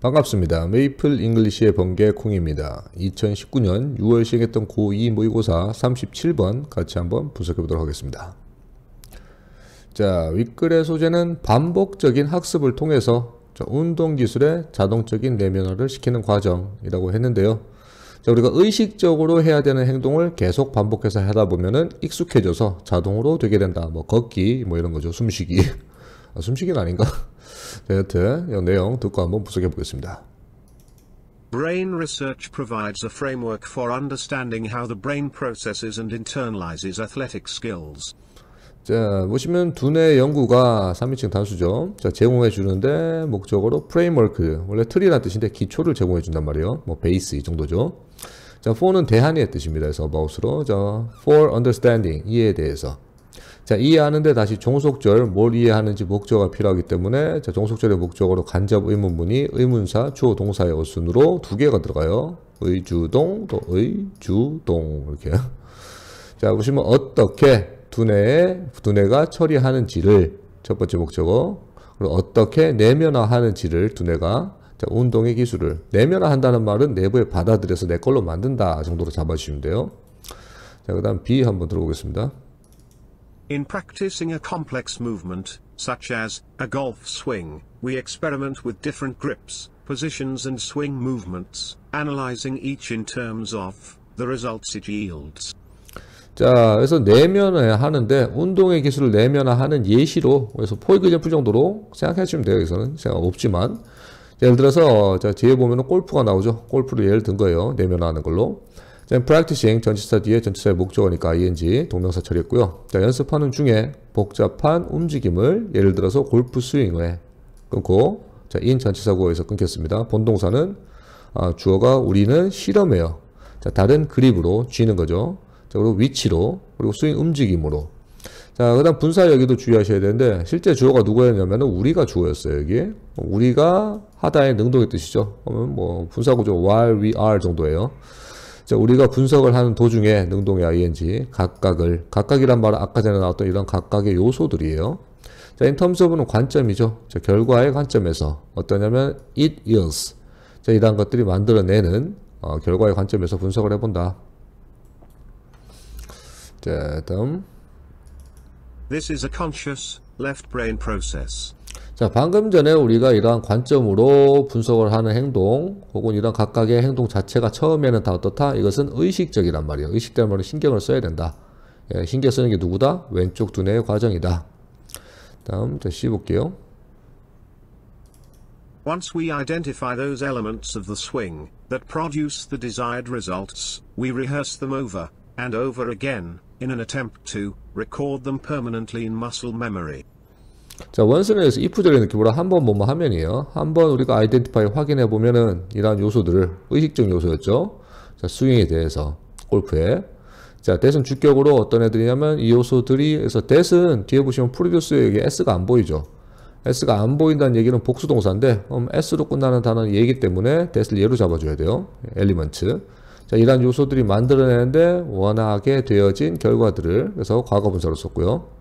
반갑습니다. 메이플 잉글리시의 번개 콩입니다. 2019년 6월 시행했던 고2 모의고사 37번 같이 한번 분석해 보도록 하겠습니다. 자, 윗글의 소재는 반복적인 학습을 통해서 운동기술의 자동적인 내면화를 시키는 과정이라고 했는데요. 자, 우리가 의식적으로 해야 되는 행동을 계속 반복해서 하다 보면은 익숙해져서 자동으로 되게 된다. 뭐 걷기, 뭐 이런 거죠. 숨쉬기. 아, 숨쉬기는 아닌가? 자, 여튼 이 내용 듣고 한번 분석해 보겠습니다. Brain research provides a framework for understanding how the brain processes and internalizes athletic skills. 자, 보시면 두뇌 연구가 3인칭 단수죠. 자, 제공해 주는데 목적으로 프레임워크, 원래 틀이란 뜻인데 기초를 제공해 준단 말이에요. 뭐 베이스 이 정도죠. 자, for는 대한이의 뜻입니다. 그래서 마우스로 자, for understanding 이해에 대해서 자, 이해하는데 다시 종속절, 뭘 이해하는지 목적어가 필요하기 때문에 자, 종속절의 목적으로 간접 의문문이 의문사, 주어 동사의 어순으로 두 개가 들어가요. 의주동, 또 의주동 이렇게. 자, 보시면 어떻게 두뇌에 두뇌가 처리하는지를 첫 번째 목적어. 그리고 어떻게 내면화하는지를 두뇌가 자, 운동의 기술을 내면화한다는 말은 내부에 받아들여서 내 걸로 만든다 정도로 잡아주시면 돼요. 자, 그 다음 B 한번 들어보겠습니다. In practicing a complex movement, such as a golf swing, we experiment with different grips, positions and swing movements, analyzing each in terms of the results it yields. 자, 그래서 내면을 하는데 운동의 기술을 내면화하는 예시로 그래서 포이그 점프 정도로 생각해 주시면 돼요. 여기서는 생각 없지만 예를 들어서 자, 뒤에 보면은 골프가 나오죠. 골프를 예를 든 거예요. 내면화하는 걸로. then practicing 전치사 뒤에 전치사의 목적어니까 ing 동명사 처리했고요. 자, 연습하는 중에 복잡한 움직임을 예를 들어서 골프 스윙을 해. 끊고 자, in 전치사고에서 구 끊겼습니다. 본동사는 아, 주어가 우리는 실험해요. 자, 다른 그립으로 쥐는 거죠. 자, 그리고 위치로 그리고 스윙 움직임으로 자, 그 다음 분사 여기도 주의하셔야 되는데, 실제 주어가 누구였냐면, 우리가 주어였어요, 여기. 우리가 하다의 능동의 뜻이죠. 그러면 뭐, 분사구조 while we are 정도예요. 자, 우리가 분석을 하는 도중에 능동의 ing 각각을 각각이란 말은 아까 전에 나왔던 이런 각각의 요소들이에요. 자, in terms of는 관점이죠. 자, 결과의 관점에서 어떠냐면 it is 자, 이러 것들이 만들어내는 어, 결과의 관점에서 분석을 해본다. 자, 다음 This is a conscious left brain process. 자, 방금 전에 우리가 이러한 관점으로 분석을 하는 행동 혹은 이런 각각의 행동 자체가 처음에는 다 어떻다? 이것은 의식적이란 말이에요. 의식된 말은 신경을 써야 된다. 예, 신경 쓰는 게 누구다? 왼쪽 두뇌의 과정이다. 다음 다시 볼게요. Once we identify those elements of the swing that produce the desired results, we rehearse them over and over again in an attempt to record them permanently in muscle memory. 자, 원스에서 if들의 느낌으로 한번 뭐뭐 하면이에요. 한 번 우리가 아이덴티파이 확인해 보면은 이러한 요소들을 의식적 요소였죠. 자, 스윙에 대해서 골프에 자, 대선 주격으로 어떤 애들이냐면 이 요소들이 그래서 대선 뒤에 보시면 프로듀스에 이게 s가 안 보이죠. s가 안 보인다는 얘기는 복수 동사인데 음, s로 끝나는 단어는 얘기 때문에 대스 예로 잡아줘야 돼요. 엘리먼츠. 자, 이러한 요소들이 만들어내는데 워낙에 되어진 결과들을 그래서 과거분사로 썼고요.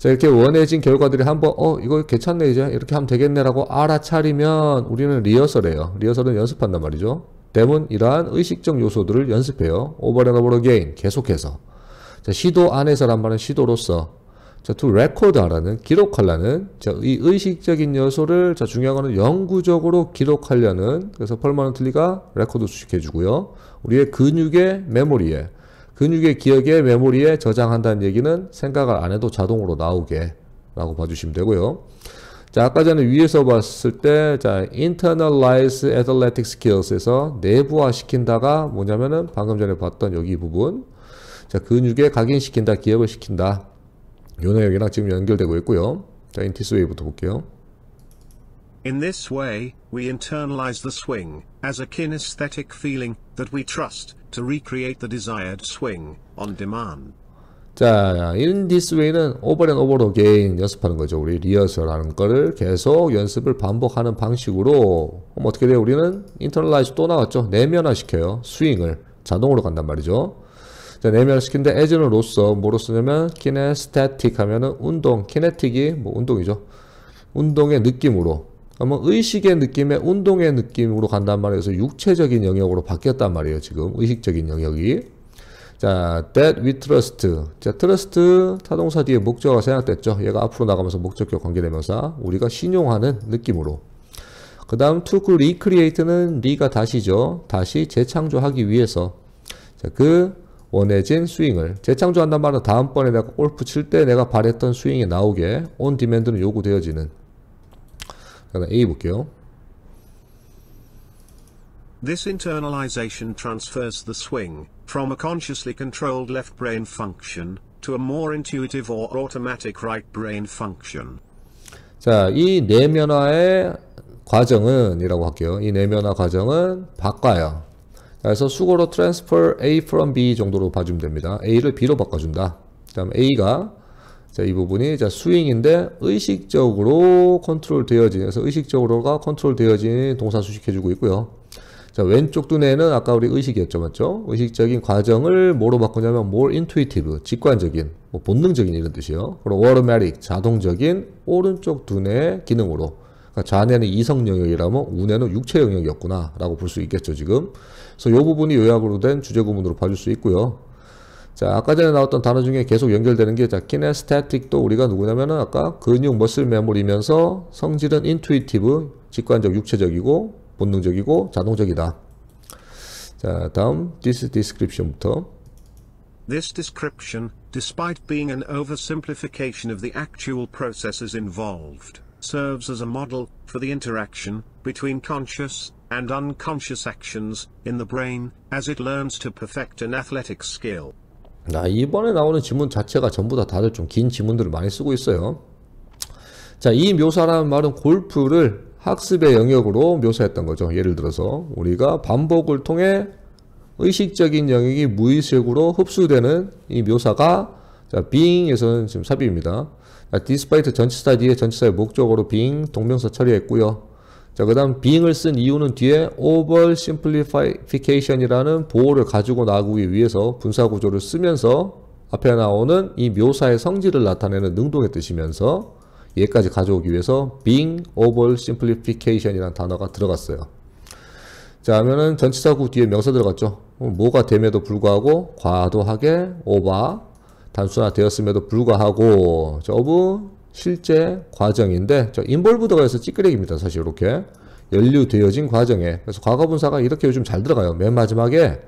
자, 이렇게 원해진 결과들이 한번, 어, 이거 괜찮네, 이제. 이렇게 하면 되겠네라고 알아차리면 우리는 리허설해요. 리허설은 연습한단 말이죠. 대문 이러한 의식적 요소들을 연습해요. 오버레 r and o 계속해서. 자, 시도 안에서란 말은 시도로서. 자, to record 하라는, 기록하라는 자, 이 의식적인 요소를, 자, 중요한 거는 영구적으로 기록하려는. 그래서 펄마 r m 리가 레코드 수식해주고요. 우리의 근육의 메모리에. 근육의 기억에 메모리에 저장한다는 얘기는 생각을 안 해도 자동으로 나오게 라고 봐주시면 되고요. 자, 아까 전에 위에서 봤을 때, 자, internalize athletic skills에서 내부화 시킨다가 뭐냐면은 방금 전에 봤던 여기 부분. 자, 근육에 각인시킨다, 기억을 시킨다. 요 내용이랑 지금 연결되고 있고요. 자, 인티스웨이부터 볼게요. In this way, we internalize the swing, as a kinesthetic feeling, that we trust, to recreate the desired swing, on demand. 자, in this way는 over and over again 연습하는 거죠. 우리 리허설하는 거를 계속 연습을 반복하는 방식으로 그럼 어떻게 돼요? 우리는 internalize 또 나왔죠. 내면화 시켜요. 스윙을 자동으로 간단 말이죠. 자, 내면화 시킨데 as는로서 뭐로 쓰냐면 kinesthetic 하면은 운동, kinetic이 뭐 운동이죠. 운동의 느낌으로 그러면 의식의 느낌에 운동의 느낌으로 간단 말이에요. 그래서 육체적인 영역으로 바뀌었단 말이에요. 지금 의식적인 영역이. 자, that we trust. 자, trust 타동사 뒤에 목적어가 생각됐죠. 얘가 앞으로 나가면서 목적격 관계되면서 우리가 신용하는 느낌으로. 그 다음 to recreate는 리가 다시죠. 다시 재창조하기 위해서. 자, 그 원해진 스윙을 재창조한단 말은 다음번에 내가 골프 칠 때 내가 바랬던 스윙이 나오게 온 디맨드는 요구되어지는 하나 A 볼게요. This internalization transfers the swing from a consciously controlled left brain function to a more intuitive or automatic right brain function. 자, 이 내면화의 과정은이라고 할게요. 이 내면화 과정은 바꿔요. 그래서 수고로 transfer A from B 정도로 봐주면 됩니다. A를 B로 바꿔준다. 그 다음 A가 자, 이 부분이 자, 스윙인데 의식적으로 컨트롤 되어진, 그래서 의식적으로가 컨트롤 되어진 동사 수식해주고 있고요. 자, 왼쪽 두뇌는 아까 우리 의식이었죠, 맞죠? 의식적인 과정을 뭐로 바꾸냐면 more intuitive, 직관적인, 뭐 본능적인 이런 뜻이요. 에 그리고 automatic, 자동적인 오른쪽 두뇌 기능으로. 그러니까 좌뇌는 이성 영역이라면 우뇌는 육체 영역이었구나라고 볼 수 있겠죠, 지금. 그래서 이 부분이 요약으로 된 주제 구문으로 봐줄 수 있고요. 자, 아까 전에 나왔던 단어 중에 계속 연결되는 게, 자, kinesthetic도 우리가 누구냐면은 아까 근육 머슬 메모리면서 성질은 intuitive, 직관적, 육체적이고, 본능적이고, 자동적이다. 자, 다음, this description부터. This description, despite being an oversimplification of the actual processes involved, serves as a model for the interaction between conscious and unconscious actions in the brain as it learns to perfect an athletic skill. 아, 이번에 나오는 지문 자체가 전부 다 다들 좀 긴 지문들을 많이 쓰고 있어요. 자, 이 묘사라는 말은 골프를 학습의 영역으로 묘사했던 거죠. 예를 들어서 우리가 반복을 통해 의식적인 영역이 무의식으로 흡수되는 이 묘사가 자, being에서는 지금 삽입니다. 자, despite 전치사 뒤에 전치사의 목적으로 being 동명사 처리했고요. 자, 그 다음 being을 쓴 이유는 뒤에 oversimplification이라는 보호를 가지고 나가기 위해서 분사구조를 쓰면서 앞에 나오는 이 묘사의 성질을 나타내는 능동의 뜻이면서 얘까지 가져오기 위해서 being oversimplification이라는 단어가 들어갔어요. 자, 하면은 전치사구 뒤에 명사 들어갔죠. 어, 뭐가 됨에도 불구하고 과도하게 over 단순화되었음에도 불구하고 저브 실제 과정인데 저 인볼브드가 해서 찌끄레기입니다. 사실 이렇게 연류되어진 과정에 그래서 과거분사가 이렇게 요즘 잘 들어가요. 맨 마지막에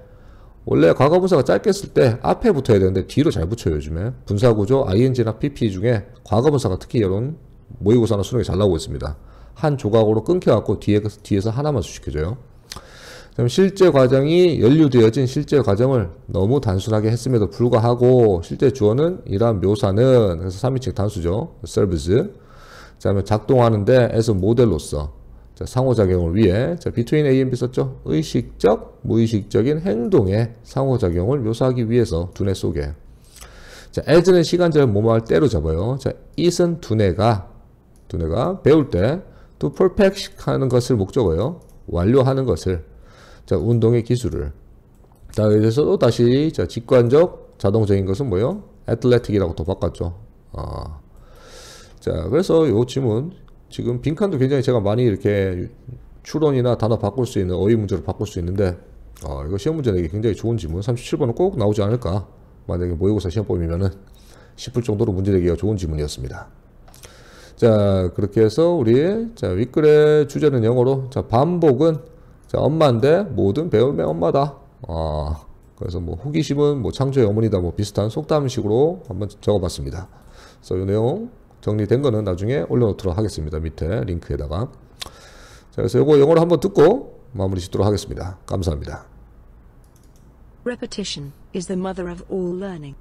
원래 과거분사가 짧게 쓸 때 앞에 붙어야 되는데 뒤로 잘 붙여요 요즘에 분사구조 ing나 pp 중에 과거분사가 특히 이런 모의고사나 수능이잘 나오고 있습니다. 한 조각으로 끊겨갖고 뒤에, 뒤에서 하나만 수식해줘요. 그럼 실제 과정이 연류되어진 실제 과정을 너무 단순하게 했음에도 불구하고 실제 주어는 이러한 묘사는 그래서 3인칭 단수죠. service. 그다음 작동하는데 에서 모델로서 자, 상호작용을 위해 자, between A and B 썼죠. 의식적, 무의식적인 행동의 상호작용을 묘사하기 위해서 두뇌 속에 자, as는 시간제를 모모할 때로 잡아요. 자, is은 두뇌가 두뇌가 배울 때또 perfect 하는 것을 목적어요. 완료하는 것을 자, 운동의 기술을. 자, 여기서 또 다시 자, 직관적 자동적인 것은 뭐요? 애틀레틱이라고 또 바꿨죠. 아. 자, 그래서 요 질문 지금 빈칸도 굉장히 제가 많이 이렇게 추론이나 단어 바꿀 수 있는 어휘 문제로 바꿀 수 있는데 어, 이거 시험 문제 내기 굉장히 좋은 질문 37번은 꼭 나오지 않을까 만약에 모의고사 시험범면은 싶을 정도로 문제 내기가 좋은 질문이었습니다 자 그렇게 해서 우리 자 윗글의 주제는 영어로 자 반복은 자, 엄마인데 모든 배움의 엄마다. 아, 그래서 뭐 호기심은 뭐 창조의 어머니다 뭐 비슷한 속담식으로 한번 적어봤습니다. 그래서 이 내용 정리된 거는 나중에 올려놓도록 하겠습니다. 밑에 링크에다가. 자, 그래서 이거 영어로 한번 듣고 마무리 짓도록 하겠습니다. 감사합니다. Repetition is the mother of all learning.